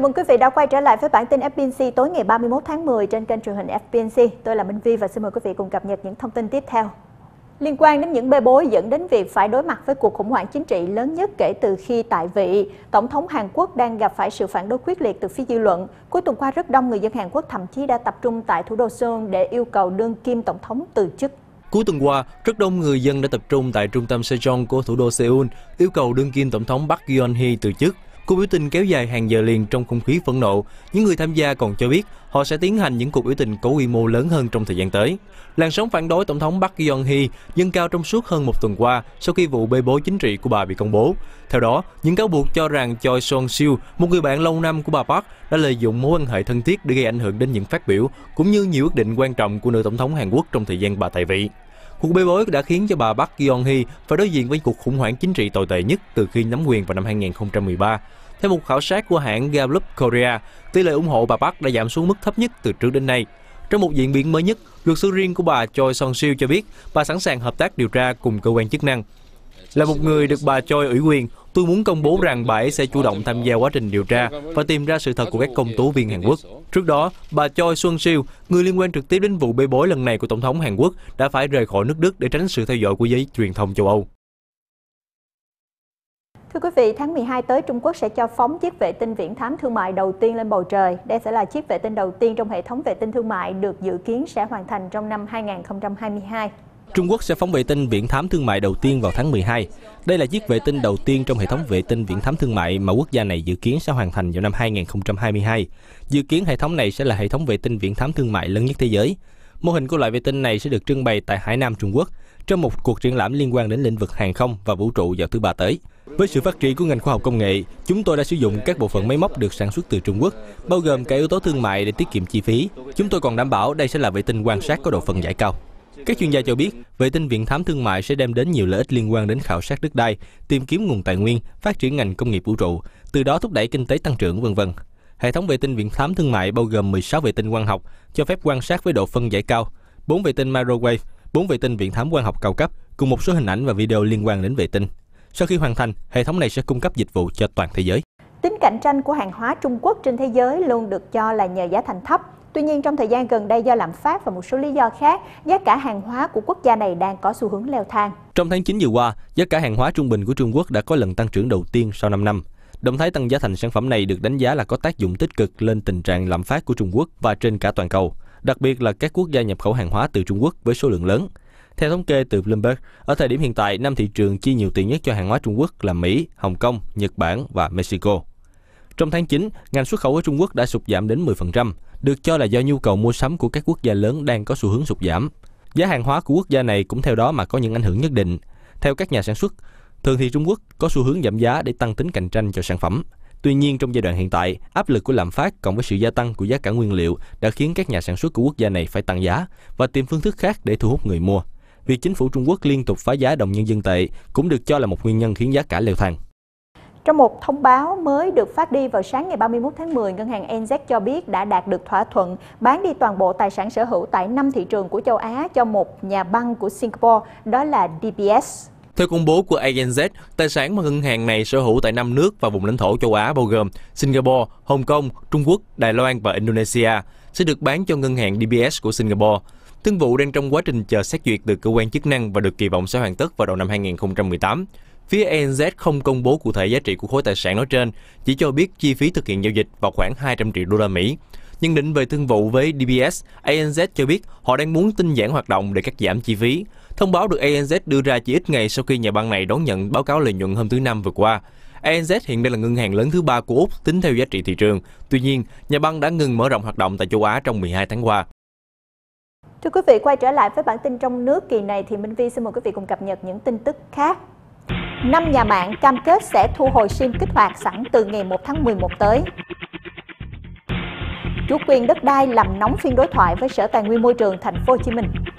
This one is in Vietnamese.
Chào mừng quý vị đã quay trở lại với bản tin FPNC tối ngày 31 tháng 10 trên kênh truyền hình FPNC. Tôi là Minh Vi và xin mời quý vị cùng cập nhật những thông tin tiếp theo. Liên quan đến những bê bối dẫn đến việc phải đối mặt với cuộc khủng hoảng chính trị lớn nhất kể từ khi tại vị, Tổng thống Hàn Quốc đang gặp phải sự phản đối quyết liệt từ phía dư luận. Cuối tuần qua rất đông người dân Hàn Quốc thậm chí đã tập trung tại thủ đô Seoul để yêu cầu đương kim Tổng thống từ chức. Cuối tuần qua, rất đông người dân đã tập trung tại trung tâm Sejong của thủ đô Seoul yêu cầu đương kim Tổng thống Park Geun-hye từ chức. Cuộc biểu tình kéo dài hàng giờ liền trong không khí phẫn nộ. Những người tham gia còn cho biết họ sẽ tiến hành những cuộc biểu tình có quy mô lớn hơn trong thời gian tới. Làn sóng phản đối Tổng thống Park Geun-hye dâng cao trong suốt hơn một tuần qua sau khi vụ bê bối chính trị của bà bị công bố. Theo đó, những cáo buộc cho rằng Choi Song-sil, một người bạn lâu năm của bà Park, đã lợi dụng mối quan hệ thân thiết để gây ảnh hưởng đến những phát biểu cũng như nhiều quyết định quan trọng của nữ tổng thống Hàn Quốc trong thời gian bà tại vị. Cuộc bê bối đã khiến cho bà Park geun hye phải đối diện với cuộc khủng hoảng chính trị tồi tệ nhất từ khi nắm quyền vào năm 2013. Theo một khảo sát của hãng Gallup Korea, tỷ lệ ủng hộ bà Park đã giảm xuống mức thấp nhất từ trước đến nay. Trong một diễn biến mới nhất, luật sư riêng của bà Choi Song-sil cho biết bà sẵn sàng hợp tác điều tra cùng cơ quan chức năng. Là một người được bà Choi ủy quyền, Tôi muốn công bố rằng bà ấy sẽ chủ động tham gia quá trình điều tra và tìm ra sự thật của các công tố viên Hàn Quốc. Trước đó, bà Choi Xuân Siêu, người liên quan trực tiếp đến vụ bê bối lần này của Tổng thống Hàn Quốc, đã phải rời khỏi nước Đức để tránh sự theo dõi của giới truyền thông châu Âu. Thưa quý vị, tháng 12 tới Trung Quốc sẽ cho phóng chiếc vệ tinh viễn thám thương mại đầu tiên lên bầu trời. Đây sẽ là chiếc vệ tinh đầu tiên trong hệ thống vệ tinh thương mại được dự kiến sẽ hoàn thành trong năm 2022. Trung Quốc sẽ phóng vệ tinh viễn thám thương mại đầu tiên vào tháng 12. Đây là chiếc vệ tinh đầu tiên trong hệ thống vệ tinh viễn thám thương mại mà quốc gia này dự kiến sẽ hoàn thành vào năm 2022. Dự kiến hệ thống này sẽ là hệ thống vệ tinh viễn thám thương mại lớn nhất thế giới. Mô hình của loại vệ tinh này sẽ được trưng bày tại Hải Nam Trung Quốc trong một cuộc triển lãm liên quan đến lĩnh vực hàng không và vũ trụ vào thứ ba tới. Với sự phát triển của ngành khoa học công nghệ, chúng tôi đã sử dụng các bộ phận máy móc được sản xuất từ Trung Quốc, bao gồm cả yếu tố thương mại để tiết kiệm chi phí. Chúng tôi còn đảm bảo đây sẽ là vệ tinh quan sát có độ phân giải cao. Các chuyên gia cho biết, vệ tinh Viện Thám Thương mại sẽ đem đến nhiều lợi ích liên quan đến khảo sát đất đai, tìm kiếm nguồn tài nguyên, phát triển ngành công nghiệp vũ trụ, từ đó thúc đẩy kinh tế tăng trưởng, vân vân. Hệ thống vệ tinh Viện Thám Thương mại bao gồm 16 vệ tinh quang học, cho phép quan sát với độ phân giải cao, 4 vệ tinh microwave, 4 vệ tinh Viện Thám quang học cao cấp, cùng một số hình ảnh và video liên quan đến vệ tinh. Sau khi hoàn thành, hệ thống này sẽ cung cấp dịch vụ cho toàn thế giới. Tính cạnh tranh của hàng hóa Trung Quốc trên thế giới luôn được cho là nhờ giá thành thấp, Tuy nhiên trong thời gian gần đây do lạm phát và một số lý do khác, giá cả hàng hóa của quốc gia này đang có xu hướng leo thang. Trong tháng 9 vừa qua, giá cả hàng hóa trung bình của Trung Quốc đã có lần tăng trưởng đầu tiên sau 5 năm. Động thái tăng giá thành sản phẩm này được đánh giá là có tác dụng tích cực lên tình trạng lạm phát của Trung Quốc và trên cả toàn cầu, đặc biệt là các quốc gia nhập khẩu hàng hóa từ Trung Quốc với số lượng lớn. Theo thống kê từ Bloomberg, ở thời điểm hiện tại, năm thị trường chi nhiều tiền nhất cho hàng hóa Trung Quốc là Mỹ, Hồng Kông, Nhật Bản và Mexico. Trong tháng 9, ngành xuất khẩu của Trung Quốc đã sụt giảm đến 10%, được cho là do nhu cầu mua sắm của các quốc gia lớn đang có xu hướng sụt giảm. Giá hàng hóa của quốc gia này cũng theo đó mà có những ảnh hưởng nhất định. Theo các nhà sản xuất, thường thì Trung Quốc có xu hướng giảm giá để tăng tính cạnh tranh cho sản phẩm. Tuy nhiên trong giai đoạn hiện tại, áp lực của lạm phát cộng với sự gia tăng của giá cả nguyên liệu đã khiến các nhà sản xuất của quốc gia này phải tăng giá và tìm phương thức khác để thu hút người mua. Việc chính phủ Trung Quốc liên tục phá giá đồng nhân dân tệ cũng được cho là một nguyên nhân khiến giá cả leo thang. Trong một thông báo mới được phát đi vào sáng ngày 31 tháng 10, ngân hàng NZ cho biết đã đạt được thỏa thuận bán đi toàn bộ tài sản sở hữu tại 5 thị trường của châu Á cho một nhà băng của Singapore, đó là DBS. Theo công bố của ANZ, tài sản mà ngân hàng này sở hữu tại 5 nước và vùng lãnh thổ châu Á bao gồm Singapore, Hồng Kông, Trung Quốc, Đài Loan và Indonesia sẽ được bán cho ngân hàng DBS của Singapore. Thương vụ đang trong quá trình chờ xét duyệt từ cơ quan chức năng và được kỳ vọng sẽ hoàn tất vào đầu năm 2018. Phía ANZ không công bố cụ thể giá trị của khối tài sản nói trên, chỉ cho biết chi phí thực hiện giao dịch vào khoảng 200 triệu đô la Mỹ. Nhưng định về thương vụ với DBS, ANZ cho biết họ đang muốn tinh giản hoạt động để cắt giảm chi phí. Thông báo được ANZ đưa ra chỉ ít ngày sau khi nhà băng này đón nhận báo cáo lợi nhuận hôm thứ Năm vừa qua. ANZ hiện đây là ngân hàng lớn thứ ba của Úc tính theo giá trị thị trường. Tuy nhiên, nhà băng đã ngừng mở rộng hoạt động tại châu Á trong 12 tháng qua. Thưa quý vị, quay trở lại với bản tin trong nước kỳ này thì Minh Vi xin mời quý vị cùng cập nhật những tin tức khác 5 nhà mạng cam kết sẽ thu hồi SIM kích hoạt sẵn từ ngày 1 tháng 11 tới. Chủ quyền đất đai làm nóng phiên đối thoại với Sở Tài nguyên Môi trường Thành phố Hồ Chí Minh.